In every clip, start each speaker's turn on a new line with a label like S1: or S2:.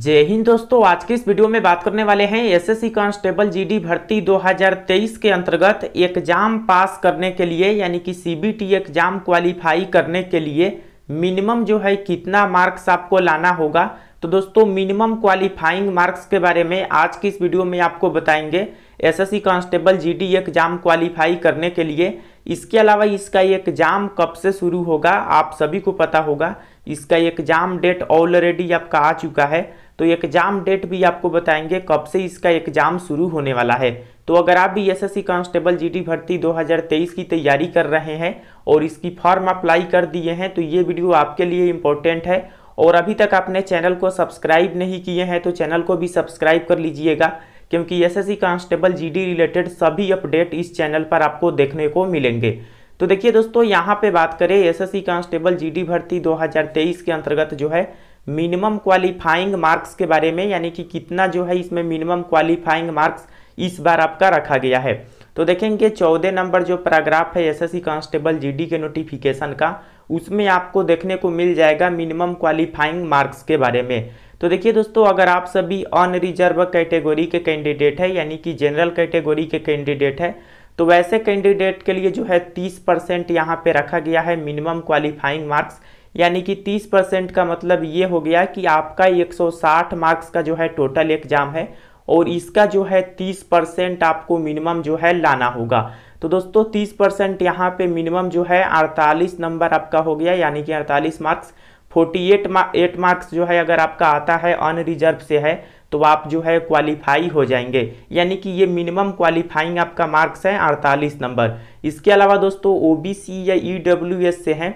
S1: जय हिंद दोस्तों आज के इस वीडियो में बात करने वाले हैं एसएससी कांस्टेबल जीडी भर्ती 2023 के अंतर्गत एग्जाम पास करने के लिए यानी कि सीबीटी एग्जाम क्वालिफाई करने के लिए मिनिमम जो है कितना मार्क्स आपको लाना होगा तो दोस्तों मिनिमम क्वालिफाइंग मार्क्स के बारे में आज की इस वीडियो में आपको बताएंगे S constable GD exam qualify करने के लिए इसके अलावा इसका एग्जाम कब से शुरू होगा आप सभी को पता होगा इसका एग्जाम डेट ऑलरेडी आपका आ चुका है तो एग्ज़ाम डेट भी आपको बताएंगे कब से इसका एग्ज़ाम शुरू होने वाला है तो अगर आप भी एसएससी कांस्टेबल जीडी भर्ती 2023 की तैयारी कर रहे हैं और इसकी फॉर्म अप्लाई कर दिए हैं तो ये वीडियो आपके लिए इम्पोर्टेंट है और अभी तक आपने चैनल को सब्सक्राइब नहीं किए हैं तो चैनल को भी सब्सक्राइब कर लीजिएगा क्योंकि एसएससी कांस्टेबल जीडी रिलेटेड सभी अपडेट इस चैनल पर आपको देखने को मिलेंगे तो देखिए दोस्तों यहाँ पे बात करें एसएससी कांस्टेबल जीडी भर्ती 2023 के अंतर्गत जो है मिनिमम क्वालिफाइंग मार्क्स के बारे में यानी कि कितना जो है इसमें मिनिमम क्वालिफाइंग मार्क्स इस बार आपका रखा गया है तो देखेंगे चौदह नंबर जो पैराग्राफ है एसएससी कांस्टेबल जीडी के नोटिफिकेशन का उसमें आपको देखने को मिल जाएगा मिनिमम क्वालिफाइंग मार्क्स के बारे में तो देखिए दोस्तों अगर आप सभी अनरिजर्व कैटेगरी के कैंडिडेट है यानी कि जनरल कैटेगरी के कैंडिडेट है तो वैसे कैंडिडेट के लिए जो है 30 परसेंट यहाँ पे रखा गया है मिनिमम क्वालिफाइंग मार्क्स यानी कि 30 परसेंट का मतलब ये हो गया कि आपका 160 मार्क्स का जो है टोटल एग्जाम है और इसका जो है 30 परसेंट आपको मिनिमम जो है लाना होगा तो दोस्तों 30 परसेंट यहाँ पे मिनिमम जो है 48 नंबर आपका हो गया यानी कि 48 मार्क्स 48 एट मार्क्स जो है अगर आपका आता है अनरिजर्व से है तो आप जो है क्वालिफाई हो जाएंगे यानी कि ये मिनिमम क्वालिफाइंग आपका मार्क्स है 48 नंबर इसके अलावा दोस्तों ओबीसी या ईडब्ल्यूएस e से हैं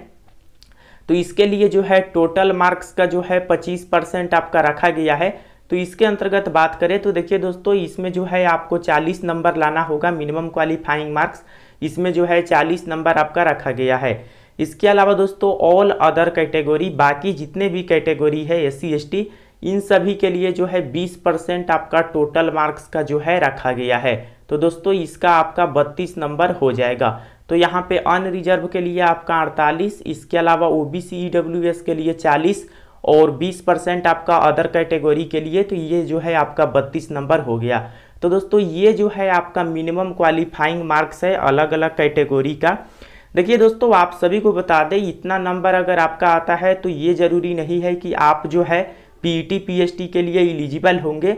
S1: तो इसके लिए जो है टोटल मार्क्स का जो है पच्चीस परसेंट आपका रखा गया है तो इसके अंतर्गत बात करें तो देखिए दोस्तों इसमें जो है आपको चालीस नंबर लाना होगा मिनिमम क्वालिफाइंग मार्क्स इसमें जो है चालीस नंबर आपका रखा गया है इसके अलावा दोस्तों ऑल अदर कैटेगोरी बाकी जितने भी कैटेगरी है एस सी इन सभी के लिए जो है 20 परसेंट आपका टोटल मार्क्स का जो है रखा गया है तो दोस्तों इसका आपका 32 नंबर हो जाएगा तो यहाँ पे अनरिजर्व के लिए आपका 48 इसके अलावा ओ बी सी के लिए 40 और 20 परसेंट आपका अदर कैटेगरी के लिए तो ये जो है आपका 32 नंबर हो गया तो दोस्तों ये जो है आपका मिनिमम क्वालिफाइंग मार्क्स है अलग अलग कैटेगरी का देखिए दोस्तों आप सभी को बता दें इतना नंबर अगर आपका आता है तो ये ज़रूरी नहीं है कि आप जो है पी टी e के लिए एलिजिबल होंगे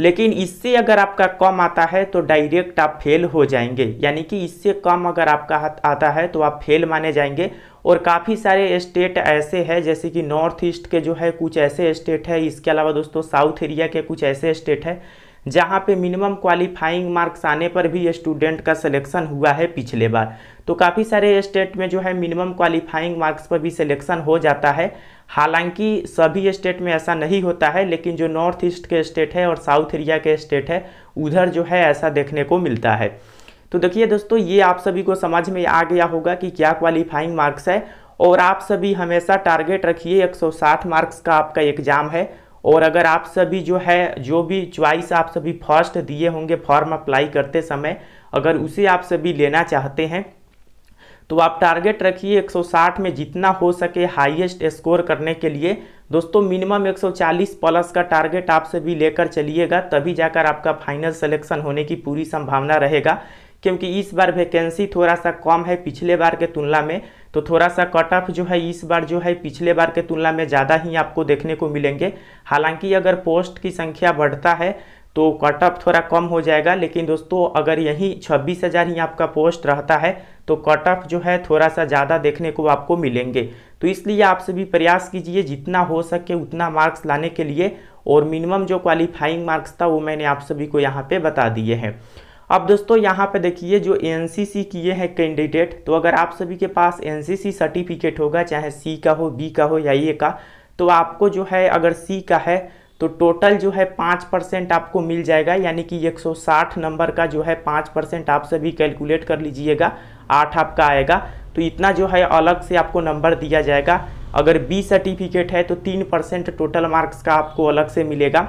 S1: लेकिन इससे अगर आपका कम आता है तो डायरेक्ट आप फेल हो जाएंगे यानी कि इससे कम अगर आपका आता है तो आप फेल माने जाएंगे और काफ़ी सारे स्टेट ऐसे हैं जैसे कि नॉर्थ ईस्ट के जो है कुछ ऐसे स्टेट है इसके अलावा दोस्तों साउथ एरिया के कुछ ऐसे स्टेट है जहाँ पे मिनिमम क्वालिफाइंग मार्क्स आने पर भी स्टूडेंट का सिलेक्शन हुआ है पिछले बार तो काफ़ी सारे स्टेट में जो है मिनिमम क्वालिफाइंग मार्क्स पर भी सिलेक्शन हो जाता है हालांकि सभी स्टेट में ऐसा नहीं होता है लेकिन जो नॉर्थ ईस्ट के स्टेट है और साउथ एरिया के स्टेट है उधर जो है ऐसा देखने को मिलता है तो देखिए दोस्तों ये आप सभी को समझ में आ गया होगा कि क्या क्वालिफाइंग मार्क्स है और आप सभी हमेशा टारगेट रखिए 160 मार्क्स का आपका एग्ज़ाम है और अगर आप सभी जो है जो भी च्वाइस आप सभी फर्स्ट दिए होंगे फॉर्म अप्लाई करते समय अगर उसे आप सभी लेना चाहते हैं तो आप टारगेट रखिए 160 में जितना हो सके हाईएस्ट स्कोर करने के लिए दोस्तों मिनिमम 140 प्लस का टारगेट आप सभी लेकर चलिएगा तभी जाकर आपका फाइनल सिलेक्शन होने की पूरी संभावना रहेगा क्योंकि इस बार वैकेंसी थोड़ा सा कम है पिछले बार के तुलना में तो थोड़ा सा कट ऑफ जो है इस बार जो है पिछले बार के तुलना में ज़्यादा ही आपको देखने को मिलेंगे हालांकि अगर पोस्ट की संख्या बढ़ता है तो कट ऑफ थोड़ा कम हो जाएगा लेकिन दोस्तों अगर यही छब्बीस हज़ार ही आपका पोस्ट रहता है तो कट ऑफ जो है थोड़ा सा ज़्यादा देखने को आपको मिलेंगे तो इसलिए आप सभी प्रयास कीजिए जितना हो सके उतना मार्क्स लाने के लिए और मिनिमम जो क्वालिफाइंग मार्क्स था वो मैंने आप सभी को यहाँ पे बता दिए हैं अब दोस्तों यहाँ पे देखिए जो एन किए हैं कैंडिडेट तो अगर आप सभी के पास एन सर्टिफिकेट होगा चाहे सी का हो बी का हो या ए का तो आपको जो है अगर सी का है तो टोटल जो है पाँच परसेंट आपको मिल जाएगा यानी कि 160 नंबर का जो है पाँच परसेंट आप सभी कैलकुलेट कर लीजिएगा आठ आपका आएगा तो इतना जो है अलग से आपको नंबर दिया जाएगा अगर बी सर्टिफिकेट है तो तीन परसेंट टोटल मार्क्स का आपको अलग से मिलेगा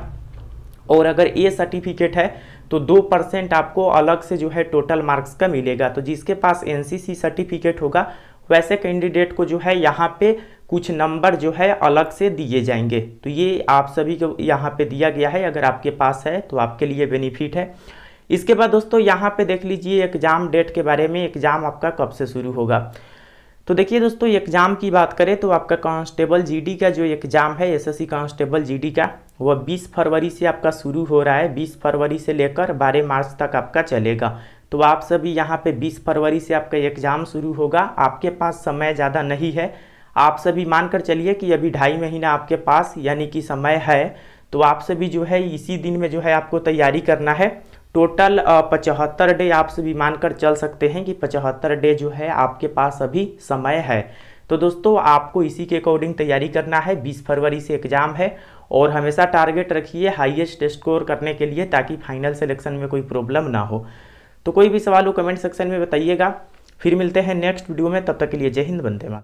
S1: और अगर ए सर्टिफिकेट है तो दो परसेंट आपको अलग से जो है टोटल मार्क्स का मिलेगा तो जिसके पास एनसीसी सर्टिफिकेट होगा वैसे कैंडिडेट को जो है यहाँ पे कुछ नंबर जो है अलग से दिए जाएंगे तो ये आप सभी को यहाँ पे दिया गया है अगर आपके पास है तो आपके लिए बेनिफिट है इसके बाद दोस्तों यहाँ पे देख लीजिए एग्ज़ाम डेट के बारे में एग्ज़ाम आपका कब से शुरू होगा तो देखिए दोस्तों एग्ज़ाम की बात करें तो आपका कांस्टेबल जीडी का जो एग्ज़ाम है एसएससी कांस्टेबल जीडी का वह 20 फरवरी से आपका शुरू हो रहा है 20 फरवरी से लेकर 12 मार्च तक आपका चलेगा तो आप सभी यहाँ पे 20 फरवरी से आपका एग्ज़ाम शुरू होगा आपके पास समय ज़्यादा नहीं है आप सभी मानकर चलिए कि अभी ढाई महीना आपके पास यानी कि समय है तो आप सभी जो है इसी दिन में जो है आपको तैयारी करना है टोटल पचहत्तर डे आप सभी मानकर चल सकते हैं कि पचहत्तर डे जो है आपके पास अभी समय है तो दोस्तों आपको इसी के अकॉर्डिंग तैयारी करना है 20 फरवरी से एग्ज़ाम है और हमेशा टारगेट रखिए हाईएस्ट स्कोर करने के लिए ताकि फाइनल सिलेक्शन में कोई प्रॉब्लम ना हो तो कोई भी सवाल हो कमेंट सेक्शन में बताइएगा फिर मिलते हैं नेक्स्ट वीडियो में तब तक के लिए जय हिंद बंदे मा